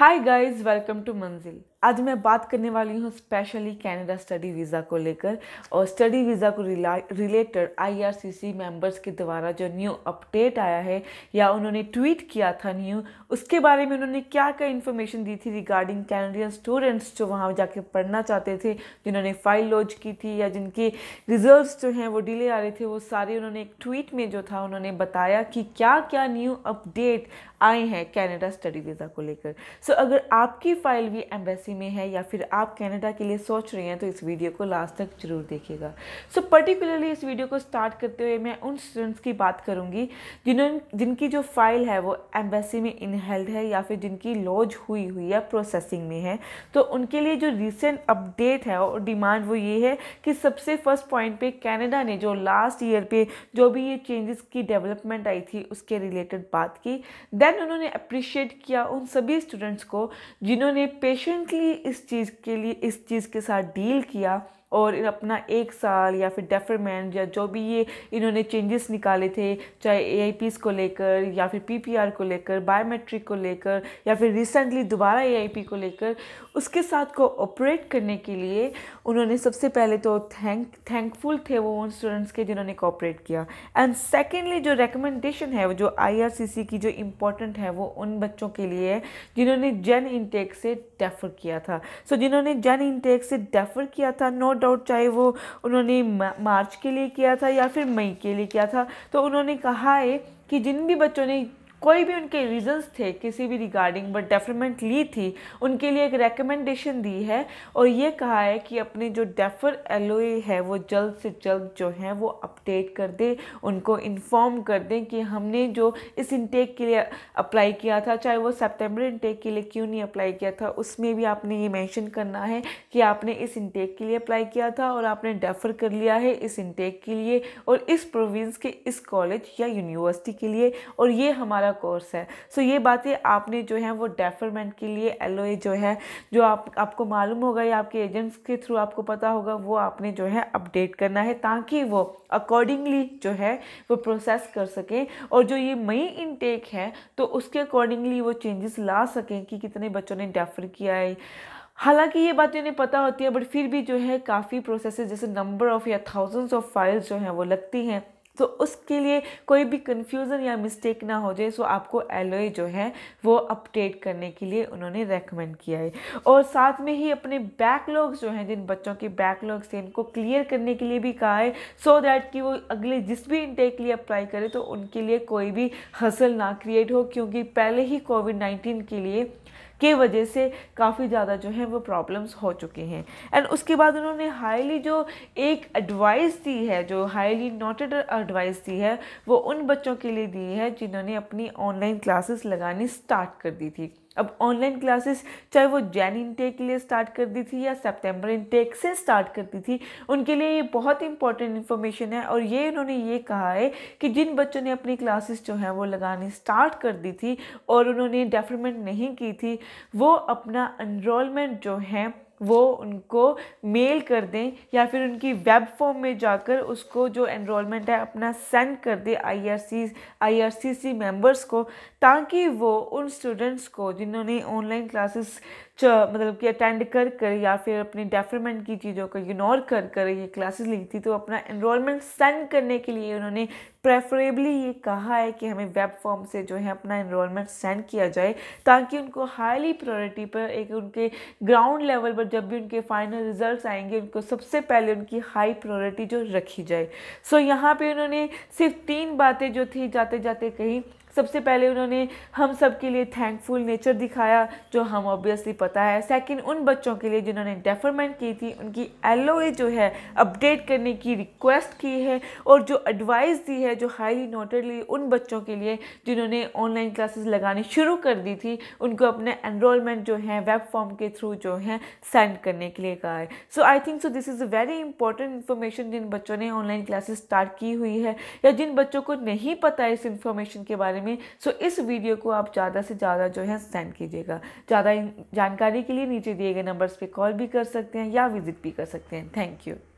Hi guys, welcome to Manzil. आज मैं बात करने वाली हूँ स्पेशली कनाडा स्टडी वीज़ा को लेकर और स्टडी वीज़ा को रिलेटेड आईआरसीसी मेंबर्स के द्वारा जो न्यू अपडेट आया है या उन्होंने ट्वीट किया था न्यू उसके बारे में उन्होंने क्या क्या इन्फॉर्मेशन दी थी रिगार्डिंग कैनेडियन स्टूडेंट्स जो वहाँ जाके पढ़ना चाहते थे जिन्होंने फाइल लॉन्च की थी या जिनके रिजल्ट जो हैं वो डिले आ रहे थे वो सारे उन्होंने एक ट्वीट में जो था उन्होंने बताया कि क्या क्या न्यू अपडेट आए हैं कैनेडा स्टडी वीज़ा को लेकर सो so, अगर आपकी फ़ाइल भी एम्बेसी पॉलिसी में है या फिर आप कनाडा के लिए सोच रहे हैं तो इस वीडियो को लास्ट तक जरूर देखिएगा सो so, पर्टिकुलरली इस वीडियो को स्टार्ट करते हुए मैं उन स्टूडेंट्स की बात करूँगी जिन्होंने जिनकी जो फाइल है वो एम्बेसी में इनहेल्ड है या फिर जिनकी लॉज हुई हुई है प्रोसेसिंग में है तो उनके लिए जो रिसेंट अपडेट है और डिमांड वो ये है कि सबसे फर्स्ट पॉइंट पर कैनेडा ने जो लास्ट ईयर पर जो भी ये चेंजेस की डेवलपमेंट आई थी उसके रिलेटेड बात की देन उन्होंने अप्रिशिएट किया उन सभी स्टूडेंट्स को जिन्होंने पेशेंटली लिए इस चीज़ के लिए इस चीज़ के साथ डील किया और अपना एक साल या फिर डेफरमेंट या जो भी ये इन्होंने चेंजेस निकाले थे चाहे ए को लेकर या फिर पी को लेकर बायोमेट्रिक को लेकर या फिर रिसेंटली दोबारा ए को लेकर उसके साथ को ऑपरेट करने के लिए उन्होंने सबसे पहले तो थैंक थैंकफुल थे वो उन स्टूडेंट्स के जिन्होंने कोऑपरेट किया एंड सेकेंडली जो रिकमेंडेशन है वो जो आई की जो इम्पोर्टेंट है वो उन बच्चों के लिए है जिन्होंने जन इनटेक से डेफर किया था सो so, जिन्होंने जन इनटेक से डेफर किया था नॉट काउंट आउट चाहे वो उन्होंने मार्च के लिए किया था या फिर मई के लिए किया था तो उन्होंने कहा है कि जिन भी बच्चों ने कोई भी उनके रीजंस थे किसी भी रिगार्डिंग बट डेफरमेंट ली थी उनके लिए एक रिकमेंडेशन दी है और ये कहा है कि अपने जो डेफर एलोए है वो जल्द से जल्द जो है वो अपडेट कर दें उनको इन्फॉर्म कर दें कि हमने जो इस इनटेक के लिए अप्लाई किया था चाहे वो सेप्टेम्बर इनटेक के लिए क्यों नहीं अप्लाई किया था उसमें भी आपने ये मैंशन करना है कि आपने इस इनटेक के लिए अप्लाई किया था और आपने डेफर कर लिया है इस इनटेक के लिए और इस प्रोविंस के इस कॉलेज या यूनिवर्सिटी के लिए और ये हमारा हमारा कोर्स है सो ये बातें आपने जो है वो डेफरमेंट के लिए एल जो है जो आप आपको मालूम होगा या आपके एजेंट्स के थ्रू आपको पता होगा वो आपने जो है अपडेट करना है ताकि वो अकॉर्डिंगली जो है वो प्रोसेस कर सकें और जो ये मई इनटेक है तो उसके अकॉर्डिंगली वो चेंजेस ला सकें कि कितने बच्चों ने डेफर किया है हालांकि ये बातें उन्हें पता होती है बट फिर भी जो है काफ़ी प्रोसेस जैसे नंबर ऑफ़ या थाउजेंड्स ऑफ फाइल्स जो हैं वो लगती हैं तो उसके लिए कोई भी कन्फ्यूज़न या मिस्टेक ना हो जाए सो आपको एलोए जो है वो अपडेट करने के लिए उन्होंने रेकमेंड किया है और साथ में ही अपने बैकलॉग्स जो हैं जिन बच्चों के बैकलॉग्स हैं इनको क्लियर करने के लिए भी कहा है सो दैट कि वो अगले जिस भी इनटेक लिए अप्लाई करें तो उनके लिए कोई भी हसल ना क्रिएट हो क्योंकि पहले ही कोविड नाइन्टीन के लिए के वजह से काफ़ी ज़्यादा जो है वो प्रॉब्लम्स हो चुके हैं एंड उसके बाद उन्होंने हाईली जो एक एडवाइस दी है जो हाईली नोटेड एडवाइस दी है वो उन बच्चों के लिए दी है जिन्होंने अपनी ऑनलाइन क्लासेस लगानी स्टार्ट कर दी थी अब ऑनलाइन क्लासेस चाहे वो जैन इनटेक के लिए स्टार्ट कर दी थी या सितंबर इनटेक से स्टार्ट कर दी थी उनके लिए ये बहुत इंपॉर्टेंट इन्फॉर्मेशन है और ये उन्होंने ये कहा है कि जिन बच्चों ने अपनी क्लासेस जो हैं वो लगानी स्टार्ट कर दी थी और उन्होंने डेफरमेंट नहीं की थी वो अपना इनरोलमेंट जो है वो उनको मेल कर दें या फिर उनकी वेब फॉर्म में जाकर उसको जो एनरोलमेंट है अपना सेंड कर दें I R C I R C C members को ताकि वो उन स्टूडेंट्स को जिन्होंने ऑनलाइन क्लासेस मतलब कि अटेंड कर कर या फिर अपने डेफरमेंट की चीज़ों को इग्नोर कर कर ये क्लासेस ली थी तो अपना एनरोलमेंट सेंड करने के लिए उन्होंने प्रेफरेबली ये कहा है कि हमें वेब फॉर्म से जो है अपना इनरोलमेंट सेंड किया जाए ताकि उनको हाईली प्रायोरिटी पर एक उनके ग्राउंड लेवल पर जब भी उनके फाइनल रिजल्ट्स आएंगे उनको सबसे पहले उनकी हाई प्रायोरिटी जो रखी जाए सो so, यहाँ पे उन्होंने सिर्फ तीन बातें जो थी जाते जाते कही सबसे पहले उन्होंने हम सब के लिए थैंकफुल नेचर दिखाया जो हम ऑब्वियसली पता है सेकंड उन बच्चों के लिए जिन्होंने डेफरमेंट की थी उनकी एल जो है अपडेट करने की रिक्वेस्ट की है और जो एडवाइस दी है जो हाईली नोटेडली उन बच्चों के लिए जिन्होंने ऑनलाइन क्लासेस लगानी शुरू कर दी थी उनको अपने एनरोलमेंट जो है वेब फॉर्म के थ्रू जो है सेंड करने के लिए कहा है so I think so this is a very important information जिन बच्चों ने ऑनलाइन क्लासेस स्टार्ट की हुई है या जिन बच्चों को नहीं पता इस इन्फॉर्मेशन के बारे में में सो so, इस वीडियो को आप ज़्यादा से ज़्यादा जो है सेंड कीजिएगा ज़्यादा जानकारी के लिए नीचे दिए गए नंबर्स पर कॉल भी कर सकते हैं या विज़िट भी कर सकते हैं थैंक यू